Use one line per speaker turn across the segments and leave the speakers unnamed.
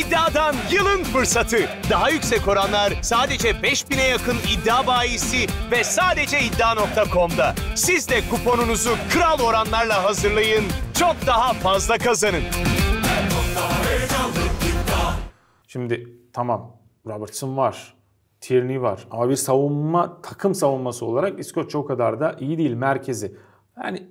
iddiadan yılın fırsatı. Daha yüksek oranlar sadece 5000'e yakın iddia bayisi ve sadece iddia.com'da. Siz de kuponunuzu kral oranlarla hazırlayın. Çok daha fazla kazanın.
Şimdi tamam Robertson var. Tierney var. Ama bir savunma, takım savunması olarak İskoçya o kadar da iyi değil merkezi. Yani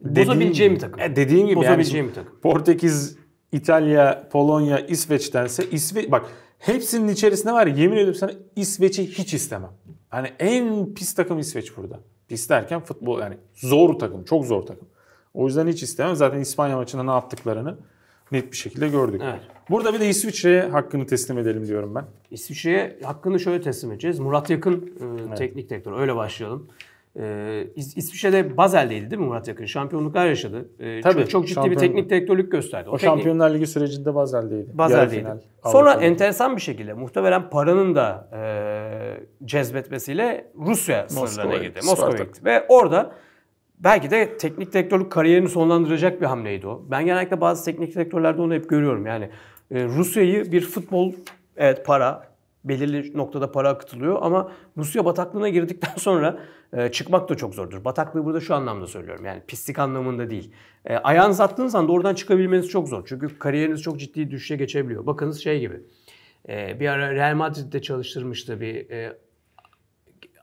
Bozabileceğim bir
takım. E, dediğin gibi Bozabileceğim bir takım. Portekiz İtalya, Polonya, İsveç'tense İsveç bak hepsinin içerisinde var ya, yemin ediyorum sana İsveç'i hiç istemem. Hani en pis takım İsveç burada. Pis derken futbol yani zor takım, çok zor takım. O yüzden hiç istemem. Zaten İspanya maçında ne yaptıklarını net bir şekilde gördük. Evet. Burada bir de İsviçre'ye hakkını teslim edelim diyorum ben.
İsviçre'ye hakkını şöyle teslim edeceğiz. Murat Yakın e, evet. teknik direktör. Öyle başlayalım. Ee, İs- İsviçre'de Basel'deydi değil mi Murat Yakın? Şampiyonluklar yaşadı. Ee, Tabii. Çok, çok ciddi şampiyon... bir teknik direktörlük gösterdi. O, o teknik... Şampiyonlar
Ligi sürecinde Basel'deydi. Basel'deydi.
Sonra Avrupa enteresan bir şekilde muhtemelen paranın da e, cezbetmesiyle Rusya sınırlarına girdi. Moskova'ya gitti. Ve orada belki de teknik direktörlük kariyerini sonlandıracak bir hamleydi o. Ben genellikle bazı teknik direktörlerde onu hep görüyorum. Yani e, Rusya'yı bir futbol, evet para, belirli noktada para akıtılıyor ama Rusya bataklığına girdikten sonra e, çıkmak da çok zordur. Bataklığı burada şu anlamda söylüyorum yani pislik anlamında değil. E, ayağınızı attığınız anda oradan çıkabilmeniz çok zor. Çünkü kariyeriniz çok ciddi düşüşe geçebiliyor. Bakınız şey gibi e, bir ara Real Madrid'de çalıştırmıştı bir e,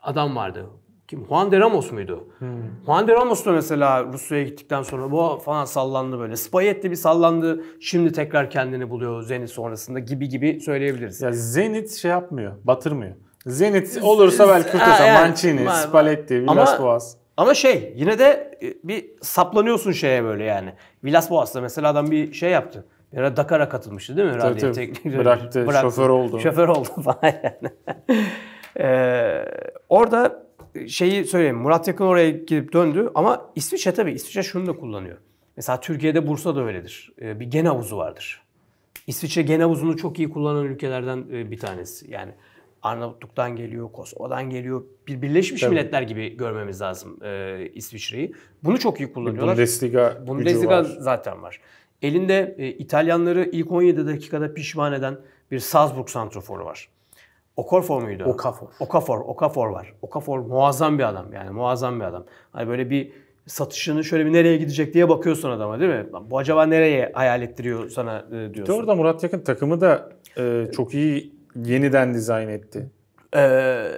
adam vardı kim Juan de Ramos muydu? Hmm. Juan de Ramos da mesela Rusya'ya gittikten sonra bu falan sallandı böyle. Spayet'te bir sallandı. Şimdi tekrar kendini buluyor Zenit sonrasında gibi gibi söyleyebiliriz. Ya Zenit şey yapmıyor, batırmıyor. Zenit olursa belki kurtarsa. Yani, Mancini, Spalletti, Villas Boas. Ama şey yine de e, bir saplanıyorsun şeye böyle yani. Villas Boas'ta mesela adam bir şey yaptı. Bir ara Dakar'a katılmıştı değil mi? Tabii, tabii. Teknik, bıraktı, bıraktı, şoför oldu. Şoför oldu falan yani. ee, orada şeyi söyleyeyim. Murat Yakın oraya gidip döndü ama İsviçre tabii İsviçre şunu da kullanıyor. Mesela Türkiye'de Bursa da öyledir. Ee, bir gen havuzu vardır. İsviçre gen havuzunu çok iyi kullanan ülkelerden e, bir tanesi. Yani Arnavutluk'tan geliyor, Kosova'dan geliyor. Bir Birleşmiş Tabii. Milletler gibi görmemiz lazım e, İsviçre'yi. Bunu çok iyi kullanıyorlar. Bundesliga, Bundesliga var. zaten var. Elinde e, İtalyanları ilk 17 dakikada pişman eden bir Salzburg santroforu var. Okorfor muydu? Okafor. Okafor, Okafor var. Okafor muazzam bir adam yani muazzam bir adam. Hani böyle bir satışını şöyle bir nereye gidecek diye bakıyorsun adama değil mi? Bu acaba nereye hayal ettiriyor sana e, diyorsun. Bir orada Murat Yakın
takımı da e, çok iyi yeniden dizayn etti. Ee,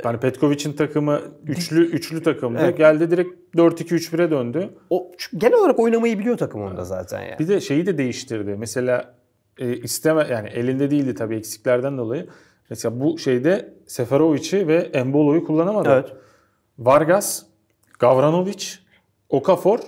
yani Petkovic'in takımı üçlü üçlü takımdı. Evet. Geldi direkt 4-2-3-1'e döndü. O genel olarak oynamayı biliyor takım onda zaten yani. Bir de şeyi de değiştirdi. Mesela e, isteme yani elinde değildi tabii eksiklerden dolayı. Mesela bu şeyde Seferovic'i ve Embolo'yu kullanamadı. Evet. Vargas, Gavranovic, Okafor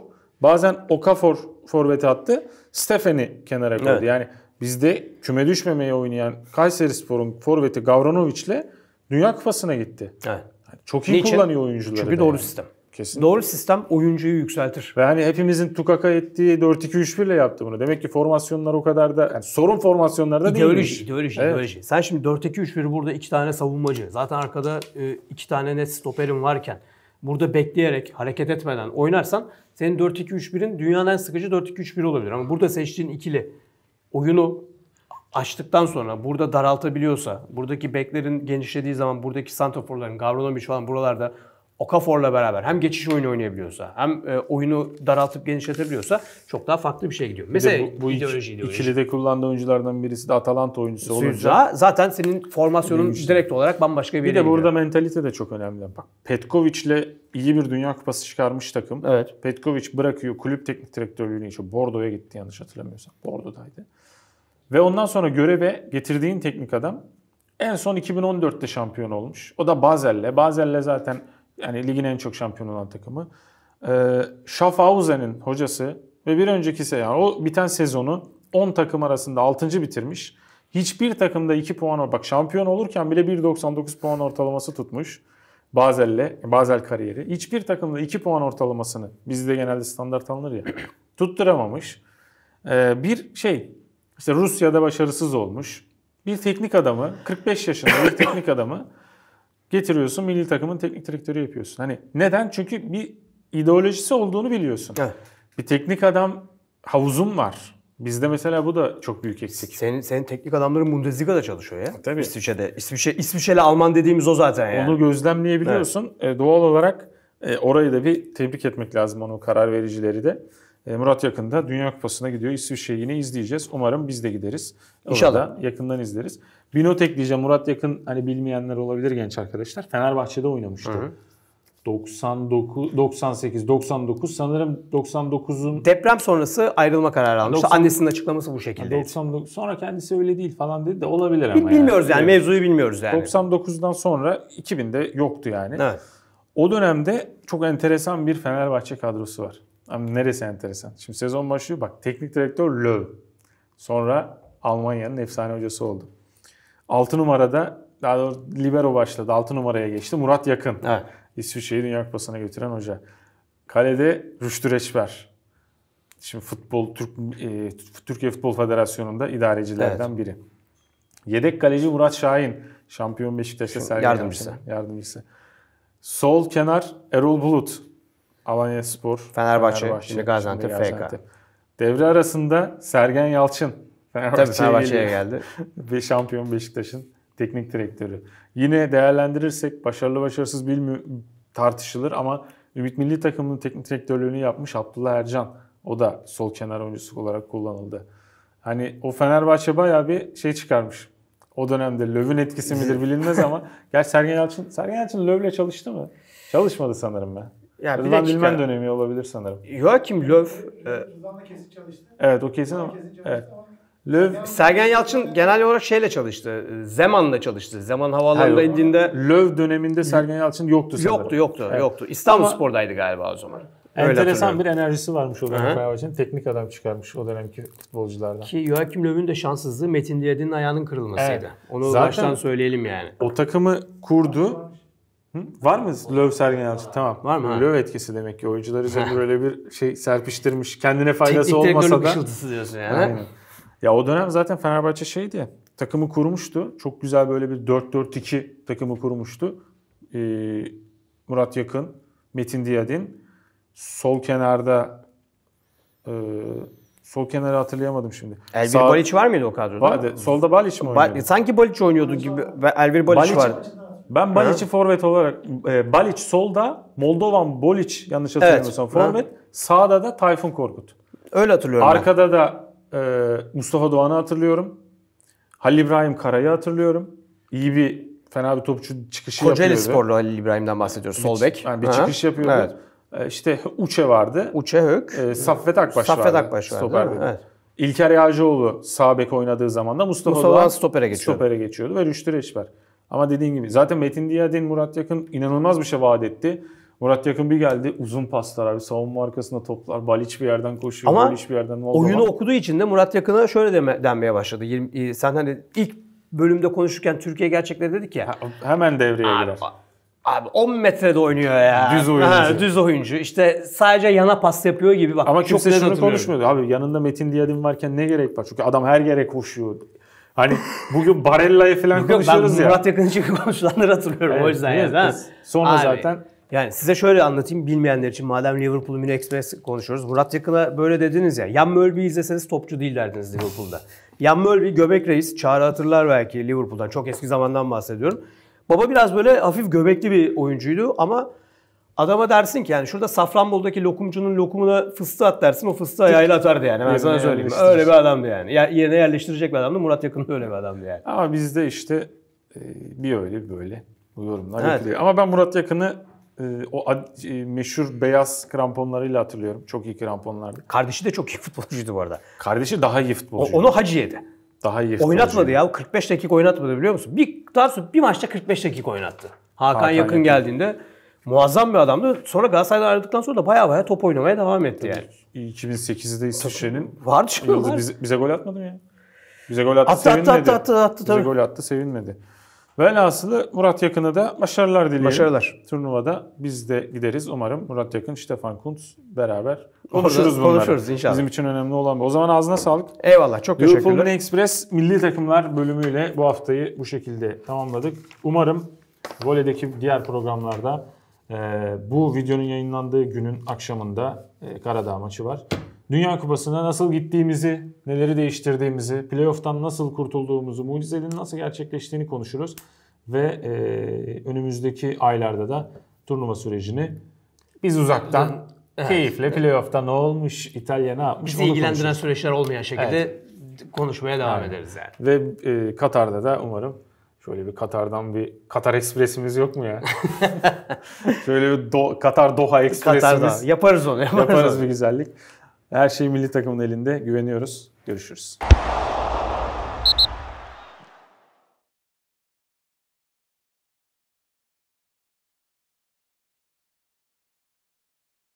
bazen Okafor forveti attı. Stefan'i kenara koydu. Evet. Yani bizde küme düşmemeye oynayan Kayseri Spor'un forveti Gavranovic'le Dünya Kupası'na gitti. Evet. çok iyi Niçin? kullanıyor oyuncuları. Çünkü doğru yani. sistem. Kesinlikle. Doğru sistem oyuncuyu yükseltir. Ve hani hepimizin tukaka ettiği 4-2-3-1 ile yaptı bunu. Demek ki formasyonlar o kadar da yani sorun formasyonlarda değil. İdeoloji, ideoloji, evet. ideoloji.
Sen şimdi 4-2-3-1 burada iki tane savunmacı. Zaten arkada e, iki tane net stoperin varken burada bekleyerek, hareket etmeden oynarsan senin 4-2-3-1'in dünyanın en sıkıcı 4-2-3-1 olabilir. Ama burada seçtiğin ikili oyunu açtıktan sonra burada daraltabiliyorsa, buradaki beklerin genişlediği zaman buradaki santraforların, Gavranovic falan buralarda Okafor'la beraber hem geçiş oyunu oynayabiliyorsa hem e, oyunu daraltıp genişletebiliyorsa çok daha farklı bir şey gidiyor. Mesela bu, bu ideoloji, ideoloji. İkilide
kullandığı oyunculardan birisi de Atalanta oyuncusu olunca
zaten senin formasyonun direkt olarak bambaşka bir Bir de gidiyor. burada
mentalite de çok önemli. Bak Petkovic'le iyi bir Dünya Kupası çıkarmış takım. Evet. Petkovic bırakıyor kulüp teknik direktörlüğünü için Bordo'ya gitti yanlış hatırlamıyorsam. Bordo'daydı. Ve ondan sonra göreve getirdiğin teknik adam en son 2014'te şampiyon olmuş. O da Baselle. Baselle zaten yani ligin en çok şampiyon olan takımı. E, Schaffhausen'in hocası ve bir önceki sezon yani o biten sezonu 10 takım arasında 6. bitirmiş. Hiçbir takımda 2 puan bak şampiyon olurken bile 1.99 puan ortalaması tutmuş. Bazel'le, Bazel kariyeri. Hiçbir takımda 2 puan ortalamasını, bizde genelde standart alınır ya, tutturamamış. Ee, bir şey, işte Rusya'da başarısız olmuş. Bir teknik adamı, 45 yaşında bir teknik adamı Getiriyorsun milli takımın teknik direktörü yapıyorsun. Hani neden? Çünkü bir ideolojisi olduğunu biliyorsun. Evet. Bir
teknik adam havuzum var. Bizde mesela bu da çok büyük eksik. Senin, senin teknik adamların Bundesliga'da çalışıyor ya. E, tabii. İsviçre'de. İsviçre, İsviçre'li Alman dediğimiz o zaten yani. Onu gözlemleyebiliyorsun.
Evet. E, doğal olarak e, orayı da bir tebrik etmek lazım onu karar vericileri de. E, Murat yakında Dünya Kupası'na gidiyor. İsviçre'yi yine izleyeceğiz. Umarım biz de gideriz. İnşallah. Orada yakından izleriz. Bir not ekleyeceğim. Murat Yakın hani bilmeyenler olabilir genç arkadaşlar. Fenerbahçe'de oynamıştı. Hı hı. 99 98 99 sanırım 99'un
deprem sonrası ayrılma kararı almıştı. Annesinin açıklaması bu şekilde. 99 sonra kendisi öyle değil falan dedi de olabilir ama. Bilmiyoruz yani, yani evet. mevzuyu bilmiyoruz yani. 99'dan sonra 2000'de yoktu yani.
Evet. O dönemde çok enteresan bir Fenerbahçe kadrosu var. Abi neresi enteresan? Şimdi sezon başlıyor. Bak teknik direktör Löw. Sonra Almanya'nın efsane hocası oldu. 6 numarada daha doğrusu libero başladı. 6 numaraya geçti. Murat Yakın. Evet. İsviçre'yi Dünya Kupası'na götüren hoca. Kalede Rüştü Reçber. Şimdi futbol Türk e, Türkiye Futbol Federasyonu'nda idarecilerden evet. biri. Yedek kaleci Murat Şahin. Şampiyon Beşiktaş'ta sergilenmişti. Yardımcısı. Yardımcısı. Sol kenar Erol Bulut. Alanya Spor, Fenerbahçe, Fenerbahçe şimdi Gaziantep, FK. Devre arasında Sergen Yalçın Fenerbahçe'ye, Tabii, Fenerbahçe'ye geldi. Ve şampiyon Beşiktaş'ın teknik direktörü. Yine değerlendirirsek başarılı başarısız bilmi tartışılır ama Ümit Milli Takımının teknik direktörlüğünü yapmış Abdullah Ercan. O da sol kenar oyuncusu olarak kullanıldı. Hani o Fenerbahçe bayağı bir şey çıkarmış. O dönemde Löv'ün etkisi midir bilinmez ama. Gerçi Sergen Yalçın, Sergen Yalçın Löv'le çalıştı mı? Çalışmadı sanırım ben. Yani Rıdvan Dilmen dönemi olabilir sanırım. Joachim Löw.
E, evet o kesin ama. Evet. Löw, Sergen Yalçın genel olarak şeyle çalıştı. E, Zeman'la çalıştı. Zeman havaalanında indiğinde... Löw döneminde Sergen Yalçın yoktu sanırım. Yoktu, yoktu, evet. yoktu. İstanbul ama, Spor'daydı galiba o zaman. enteresan bir enerjisi varmış o dönem Fenerbahçe'nin. Teknik adam çıkarmış o dönemki futbolculardan. Ki Joachim Löw'ün de şanssızlığı Metin Diyadin'in ayağının kırılmasıydı. Evet. Onu Zaten baştan
söyleyelim yani. O takımı kurdu. Var mı Löw Sergen Yalçın? Tamam. Var mı? Löw etkisi demek ki. oyuncuları üzerinde böyle bir şey serpiştirmiş. Kendine faydası Teknik olmasa da. Teknik diyorsun yani. Aynen. Ya o dönem zaten Fenerbahçe şeydi Takımı kurmuştu. Çok güzel böyle bir 4-4-2 takımı kurmuştu. Ee, Murat Yakın, Metin Diyadin. Sol kenarda e, sol kenarı hatırlayamadım şimdi. Elvir Sağ... Baliç var mıydı
o kadroda? Vardı. Solda Baliç mi oynuyordu? Ba- Sanki Baliç oynuyordu gibi. Elvir Baliç, Baliç vardı. Ben Baliç'i forvet olarak
e, Baliç solda, Moldovan Boliç yanlış hatırlamıyorsam evet. forvet, sağda da Tayfun Korkut. Öyle hatırlıyorum. Arkada ben. da e, Mustafa Doğan'ı hatırlıyorum. Halil İbrahim Kara'yı hatırlıyorum. İyi bir fena bir topçu çıkışı yapıyor. Kocaeli sporlu
Halil İbrahim'den
bahsediyoruz. Bir, sol bek. Yani bir Aha. çıkış yapıyordu. Evet. E, işte Uçe vardı. Uçe Hök. E, Saffet Akbaş Saffet vardı. Akbaş vardı. Stoperdi. Evet. İlker Yağcıoğlu sağ bek oynadığı zaman da Mustafa, Mustafa Doğan, Doğan stopere geçiyordu. Stopere geçiyordu ve Rüştü Reçber. Ama dediğin gibi zaten Metin Diyadin Murat Yakın inanılmaz bir şey vaat etti. Murat Yakın bir geldi uzun paslar abi savunma arkasında toplar. Baliç bir yerden
koşuyor, Ama Baliç bir yerden. oyunu okuduğu için de Murat Yakın'a şöyle deme, denmeye başladı. 20, e, sen hani ilk bölümde konuşurken Türkiye gerçekleri dedik ya. hemen devreye girer. Abi 10 metrede oynuyor ya. Düz oyuncu. Ha, düz oyuncu. İşte sadece yana pas yapıyor gibi bak. Ama kimse şunu konuşmuyordu.
Abi yanında Metin Diyadin varken ne gerek var? Çünkü adam her yere koşuyor. Hani
bugün Barella'yı falan Yok, konuşuyoruz ben ya. Murat Yakın'ın çünkü konuşulanları hatırlıyorum evet, o yüzden. Evet, yani, Sonra Abi, zaten yani size şöyle anlatayım bilmeyenler için madem Liverpool Mini Express konuşuyoruz. Murat Yakın'a böyle dediniz ya. Yan Mölbi'yi izleseniz topçu değil derdiniz Liverpool'da. Yan Mölbi göbek reis. Çağrı hatırlar belki Liverpool'dan. Çok eski zamandan bahsediyorum. Baba biraz böyle hafif göbekli bir oyuncuydu ama Adama dersin ki yani şurada Safranbolu'daki lokumcunun lokumuna fıstığı at dersin o fıstığı ayağıyla atardı yani ben sana söyleyeyim. Öyle bir adamdı yani. Ya, yerine yerleştirecek bir adamdı. Murat Yakın öyle bir adamdı yani.
Ama bizde işte e, bir öyle bir böyle bu yorumlar evet. yapılıyor. Ama ben Murat Yakın'ı e, o e, meşhur beyaz kramponlarıyla hatırlıyorum. Çok iyi kramponlardı.
Kardeşi de çok iyi futbolcuydu bu arada. Kardeşi daha iyi futbolcuydu. O, onu hacı yedi. Daha iyi Oynatmadı futbolcuydu. ya. 45 dakika oynatmadı biliyor musun? Bir, daha sonra bir maçta 45 dakika oynattı. Hakan, Hakan yakın, yakın geldiğinde muazzam bir adamdı. Sonra Galatasaray'dan ayrıldıktan sonra da baya baya top oynamaya devam etti yani. 2008'de İsviçre'nin var çıkıyor. Var. Bize, bize gol atmadı mı ya? Bize gol attı, attı sevinmedi. Attı, attı, attı, attı, tabii. Bize
gol attı sevinmedi. Velhasılı Murat Yakın'a da başarılar dileyelim. Başarılar. Turnuvada biz de gideriz. Umarım Murat Yakın, Stefan Kuntz beraber konuşuruz bunları. Konuşuruz inşallah. Bizim için önemli olan bu. O zaman ağzına sağlık. Eyvallah çok teşekkürler. Liverpool Express milli takımlar bölümüyle bu haftayı bu şekilde tamamladık. Umarım voleydeki diğer programlarda ee, bu videonun yayınlandığı günün akşamında e, Karadağ maçı var. Dünya Kupası'na nasıl gittiğimizi, neleri değiştirdiğimizi, playoff'tan nasıl kurtulduğumuzu, mucizenin nasıl gerçekleştiğini konuşuruz. Ve e, önümüzdeki aylarda da turnuva sürecini biz uzaktan evet. keyifle evet. playoff'ta ne olmuş,
İtalya ne yapmış Bizi ilgilendiren konuşuruz. süreçler olmayan şekilde evet. konuşmaya devam evet. ederiz yani.
Ve e, Katar'da da umarım Şöyle bir Katar'dan bir Katar Ekspresimiz yok mu ya? Şöyle bir Do Katar Doha Ekspresimiz. Katar'da. Yaparız onu. Yaparız, yaparız onu. bir güzellik. Her şey milli takımın elinde. Güveniyoruz. Görüşürüz.